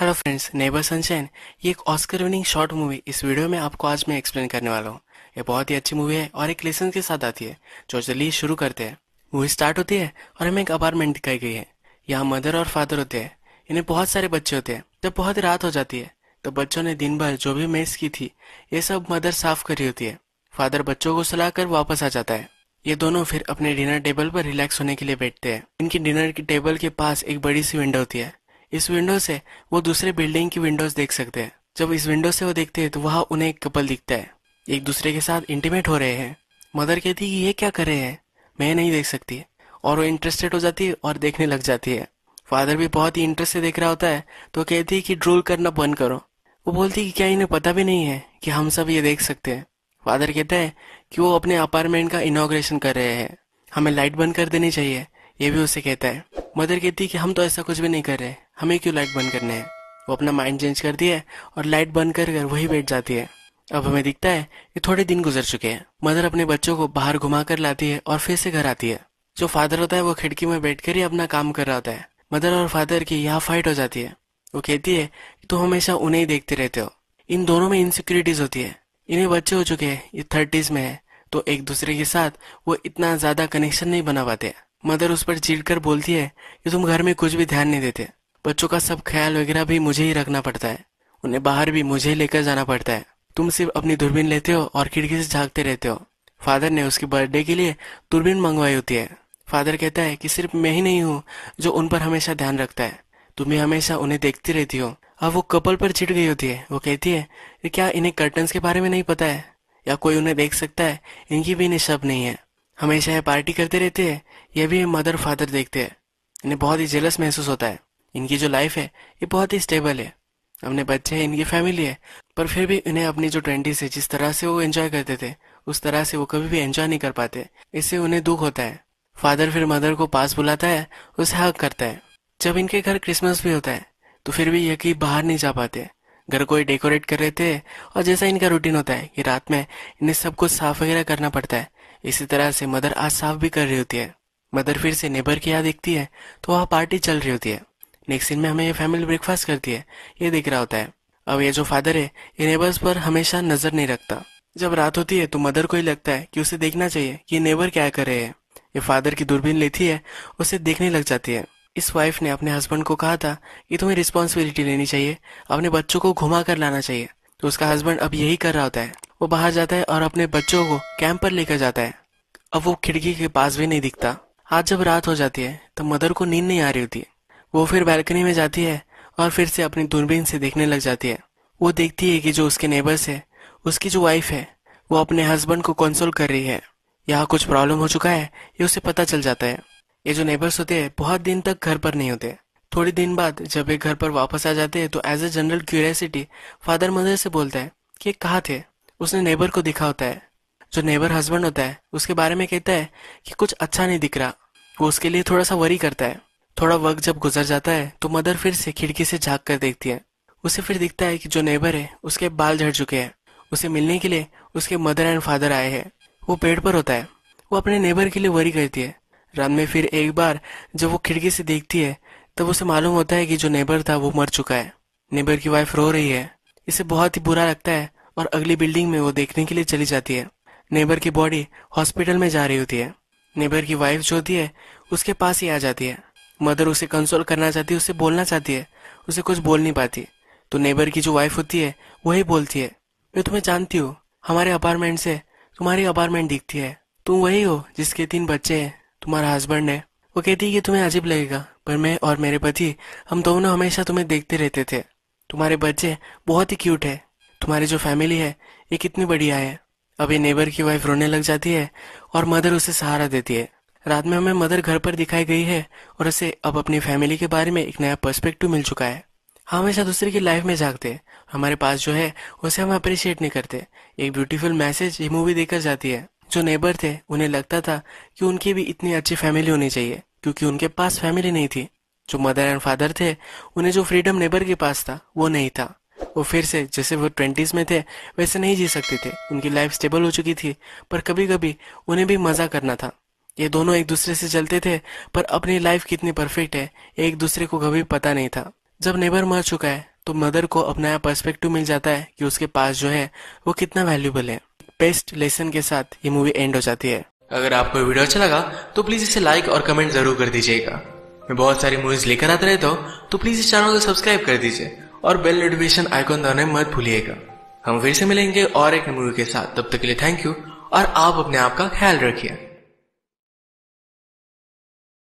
hello friends neighbour sunshine ये एक Oscar winning short movie इस वीडियो में आपको आज मैं एक्सप्लेन करने वाला हूँ ये बहुत ही अच्छी मूवी है और एक लेसन के साथ आती है जो चलिए शुरू करते हैं मूवी स्टार्ट होती है और हमें एक अपार्टमेंट दिखाई गई है यहाँ मदर और फादर होते हैं इन्हें बहुत सारे बच्चे होते हैं जब बहुत रात हो जाती है तो बच्चों ने दिन भर जो भी मेस की थी ये सब मदर साफ करी होती है फादर बच्चों को सलाह कर वापस आ जाता है ये दोनों फिर अपने डिनर टेबल पर रिलैक्स होने के लिए बैठते हैं इनकी डिनर की टेबल के पास एक बड़ी सी विंडो होती है इस विंडो से वो दूसरे बिल्डिंग की विंडोज देख सकते हैं जब इस विंडो से वो देखते हैं तो वहाँ उन्हें एक कपल दिखता है एक दूसरे के साथ इंटीमेट हो रहे हैं मदर कहती है कि ये क्या कर रहे हैं मैं नहीं देख सकती और वो इंटरेस्टेड हो जाती है और देखने लग जाती है फादर भी बहुत ही इंटरेस्ट से देख रहा होता है तो कहती है कि ड्रोल करना बंद करो वो बोलती है कि क्या इन्हें पता भी नहीं है कि हम सब ये देख सकते हैं फादर कहता है कि वो अपने अपार्टमेंट का इनोग्रेशन कर रहे हैं हमें लाइट बंद कर देनी चाहिए ये भी उसे कहता है मदर कहती है कि हम तो ऐसा कुछ भी नहीं कर रहे हमें क्यों लाइट बंद करने है वो अपना माइंड चेंज करती है और लाइट बंद कर कर वही बैठ जाती है अब हमें दिखता है कि थोड़े दिन गुजर चुके हैं मदर अपने बच्चों को बाहर घुमा कर लाती है और फिर से घर आती है जो फादर होता है वो खिड़की में कर ही अपना काम कर रहा होता है मदर और फादर की यहाँ फाइट हो जाती है वो कहती है कि तुम हमेशा उन्हें ही देखते रहते हो इन दोनों में इनसिक्योरिटीज होती है इन्हें बच्चे हो चुके हैं ये थर्टीज में है तो एक दूसरे के साथ वो इतना ज्यादा कनेक्शन नहीं बना पाते मदर उस पर चिढ़ कर बोलती है कि तुम घर में कुछ भी ध्यान नहीं देते बच्चों का सब ख्याल वगैरह भी मुझे ही रखना पड़ता है उन्हें बाहर भी मुझे लेकर जाना पड़ता है तुम सिर्फ अपनी दूरबीन लेते हो और खिड़की से झाँकते रहते हो फादर ने उसकी बर्थडे के लिए दूरबीन मंगवाई होती है फादर कहता है कि सिर्फ मैं ही नहीं हूँ जो उन पर हमेशा ध्यान रखता है तुम्हें हमेशा उन्हें देखती रहती हो अब वो कपल पर छिट गई होती है वो कहती है कि क्या इन्हें कर्टन के बारे में नहीं पता है या कोई उन्हें देख सकता है इनकी भी इन्हें शब नहीं है हमेशा ये पार्टी करते रहते हैं यह भी मदर फादर देखते हैं इन्हें बहुत ही जेलस महसूस होता है इनकी जो लाइफ है ये बहुत ही स्टेबल है अपने बच्चे हैं इनकी फैमिली है पर फिर भी इन्हें अपनी जो ट्वेंटीज है जिस तरह से वो एंजॉय करते थे उस तरह से वो कभी भी एंजॉय नहीं कर पाते इससे उन्हें दुख होता है फादर फिर मदर को पास बुलाता है उसे हक करता है जब इनके घर क्रिसमस भी होता है तो फिर भी यकी बाहर नहीं जा पाते घर को ही डेकोरेट कर रहे थे और जैसा इनका रूटीन होता है कि रात में इन्हें सब कुछ साफ वगैरह करना पड़ता है इसी तरह से मदर आज साफ भी कर रही होती है मदर फिर से नेबर की याद देखती है तो वहाँ पार्टी चल रही होती है नेक्स्ट सीन में हमें ये फैमिली ब्रेकफास्ट करती है ये दिख रहा होता है अब ये जो फादर है ये नेबर्स पर हमेशा नजर नहीं रखता जब रात होती है तो मदर को ही लगता है कि उसे देखना चाहिए कि नेबर क्या कर रहे हैं ये फादर की दूरबीन लेती है उसे देखने लग जाती है इस वाइफ ने अपने हस्बैंड को कहा था कि तुम्हें रिस्पॉन्सिबिलिटी लेनी चाहिए अपने बच्चों को घुमा कर लाना चाहिए तो उसका हस्बैंड अब यही कर रहा होता है वो बाहर जाता है और अपने बच्चों को कैंप पर लेकर जाता है अब वो खिड़की के पास भी नहीं दिखता आज जब रात हो जाती है तो मदर को नींद नहीं आ रही होती है वो फिर बैल्कनी में जाती है और फिर से अपनी दूरबीन से देखने लग जाती है वो देखती है कि जो उसके नेबर्स है उसकी जो वाइफ है वो अपने हस्बैंड को कंसोल कर रही है यहाँ कुछ प्रॉब्लम हो चुका है ये उसे पता चल जाता है ये जो नेबर्स होते हैं बहुत दिन तक घर पर नहीं होते थोड़ी दिन बाद जब ये घर पर वापस आ जाते हैं तो as a general curiosity father mother से बोलता है कि ये कहा थे उसने नेबर को दिखा होता है जो नेबर हस्बैंड होता है उसके बारे में कहता है कि कुछ अच्छा नहीं दिख रहा वो उसके लिए थोड़ा सा वरी करता है थोड़ा वक्त जब गुजर जाता है तो मदर फिर से खिड़की से झाँक कर देखती है उसे फिर दिखता है कि जो नेबर है उसके बाल झड़ चुके हैं उसे मिलने के लिए उसके मदर एंड फादर आए हैं वो पेड़ पर होता है वो अपने नेबर के लिए वरी करती है रात में फिर एक बार जब वो खिड़की से देखती है तब उसे मालूम होता है कि जो नेबर था वो मर चुका है नेबर की वाइफ रो रही है इसे बहुत ही बुरा लगता है और अगली बिल्डिंग में वो देखने के लिए चली जाती है नेबर की बॉडी हॉस्पिटल में जा रही होती है नेबर की वाइफ जो होती है उसके पास ही आ जाती है मदर उसे कंसोल करना चाहती है उसे बोलना चाहती है उसे कुछ बोल नहीं पाती तो नेबर की जो वाइफ होती है वही बोलती है मैं तुम्हें जानती हूँ हमारे अपार्टमेंट से तुम्हारी अपार्टमेंट दिखती है तुम वही हो जिसके तीन बच्चे हैं तुम्हारा हस्बैंड है वो कहती है कि तुम्हें अजीब लगेगा पर मैं और मेरे पति हम दोनों हमेशा तुम्हें देखते रहते थे तुम्हारे बच्चे बहुत ही क्यूट है तुम्हारी जो फैमिली है ये कितनी बढ़िया है अभी नेबर की वाइफ रोने लग जाती है और मदर उसे सहारा देती है रात में हमें मदर घर पर दिखाई गई है और उसे अब अपनी फैमिली के बारे में एक नया पर्सपेक्टिव मिल चुका है हम हमेशा दूसरे की लाइफ में जागते हैं हमारे पास जो है उसे हम अप्रिशिएट नहीं करते एक ब्यूटीफुल मैसेज ये मूवी देकर जाती है जो नेबर थे उन्हें लगता था कि उनकी भी इतनी अच्छी फैमिली होनी चाहिए क्योंकि उनके पास फैमिली नहीं थी जो मदर एंड फादर थे उन्हें जो फ्रीडम नेबर के पास था वो नहीं था वो फिर से जैसे वो ट्वेंटीज़ में थे वैसे नहीं जी सकते थे उनकी लाइफ स्टेबल हो चुकी थी पर कभी कभी उन्हें भी मज़ा करना था ये दोनों एक दूसरे से चलते थे पर अपनी लाइफ कितनी परफेक्ट है एक दूसरे को कभी पता नहीं था जब नेबर मर चुका है तो मदर को अपना पर्सपेक्टिव मिल जाता है कि उसके पास जो है वो कितना वैल्यूबल है बेस्ट लेसन के साथ ये मूवी एंड हो जाती है अगर आपको वीडियो अच्छा लगा तो प्लीज इसे लाइक और कमेंट जरूर कर दीजिएगा मैं बहुत सारी मूवीज लेकर आता रहता हूँ तो प्लीज इस चैनल को सब्सक्राइब कर दीजिए और बेल नोटिफिकेशन आइकॉन दबाने मत भूलिएगा हम फिर से मिलेंगे और एक मूवी के साथ तब तक के लिए थैंक यू और आप अपने आप का ख्याल रखिए